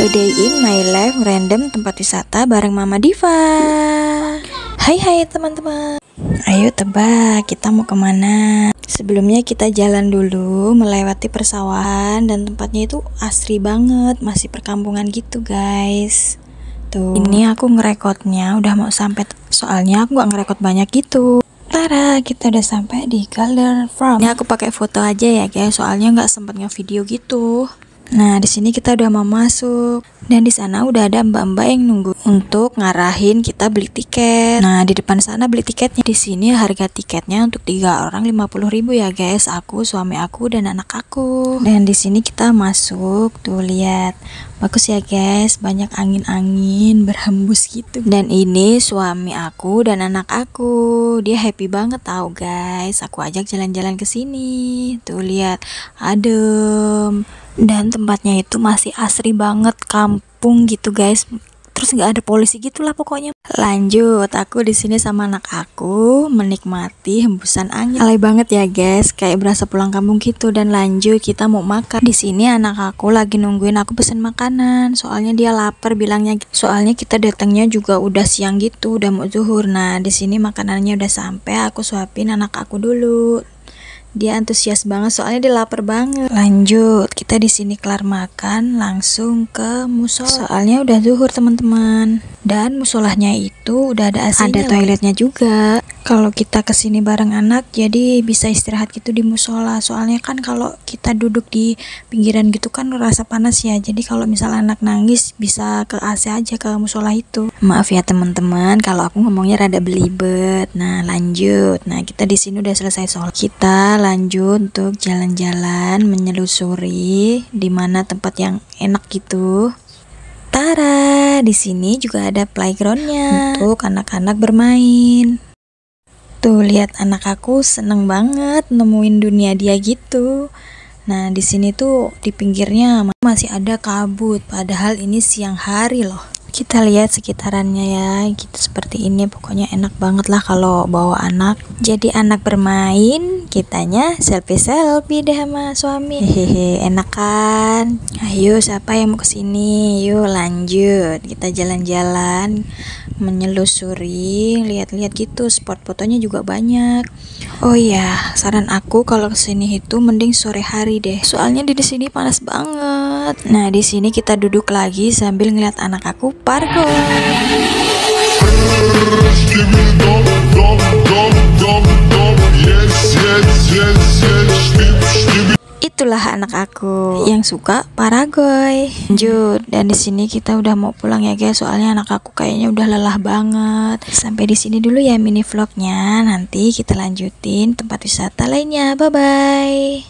A in My Life Random Tempat Wisata bareng Mama Diva Hai hai teman-teman Ayo tebak kita mau kemana Sebelumnya kita jalan dulu melewati persawahan dan tempatnya itu asri banget Masih perkampungan gitu guys Tuh. Ini aku ngerekodnya udah mau sampai soalnya aku gak ngerekod banyak gitu Tara, kita udah sampai di Color Farm. Ini aku pakai foto aja ya guys, soalnya nggak sempat video gitu. Nah, di sini kita udah mau masuk dan di sana udah ada mbak-mbak yang nunggu untuk ngarahin kita beli tiket. Nah, di depan sana beli tiketnya. Di sini harga tiketnya untuk tiga orang 50.000 ya, guys. Aku, suami aku dan anak aku. Dan di sini kita masuk, tuh lihat. Bagus ya, guys. Banyak angin-angin berhembus gitu. Dan ini suami aku dan anak aku. Dia happy banget tahu, guys. Aku ajak jalan-jalan ke sini. Tuh lihat. Adem dan tempatnya itu masih asri banget kampung gitu guys terus nggak ada polisi gitulah pokoknya lanjut aku di sini sama anak aku menikmati hembusan angin alay banget ya guys kayak berasa pulang kampung gitu dan lanjut kita mau makan di sini anak aku lagi nungguin aku pesen makanan soalnya dia lapar bilangnya gitu. soalnya kita datangnya juga udah siang gitu udah mau zuhur nah di sini makanannya udah sampai aku suapin anak aku dulu dia antusias banget soalnya dia lapar banget lanjut kita di sini kelar makan langsung ke musola. Soalnya udah zuhur teman-teman. Dan musolahnya itu udah ada ac Ada toiletnya juga kalau kita kesini bareng anak jadi bisa istirahat gitu di musola soalnya kan kalau kita duduk di pinggiran gitu kan rasa panas ya jadi kalau misal anak nangis bisa ke AC aja ke musola itu maaf ya teman-teman kalau aku ngomongnya rada belibet nah lanjut nah kita di sini udah selesai sholat kita lanjut untuk jalan-jalan menyelusuri di mana tempat yang enak gitu Tara, di sini juga ada playgroundnya untuk anak-anak bermain. Tuh lihat anak aku seneng banget nemuin dunia dia gitu. Nah di sini tuh di pinggirnya masih ada kabut, padahal ini siang hari loh. Kita lihat sekitarannya ya, gitu seperti ini. Pokoknya enak banget lah kalau bawa anak. Jadi anak bermain, kitanya selfie-selfie deh sama suami hehehe enak kan ayo siapa yang mau kesini yuk lanjut kita jalan-jalan menyelusuri lihat-lihat gitu spot fotonya juga banyak oh iya saran aku kalau kesini itu mending sore hari deh soalnya di sini panas banget nah di sini kita duduk lagi sambil ngeliat anak aku pargo Itulah anak aku yang suka paragoy. Lanjut dan di sini kita udah mau pulang ya guys. Soalnya anak aku kayaknya udah lelah banget. Sampai di sini dulu ya mini vlognya. Nanti kita lanjutin tempat wisata lainnya. Bye bye.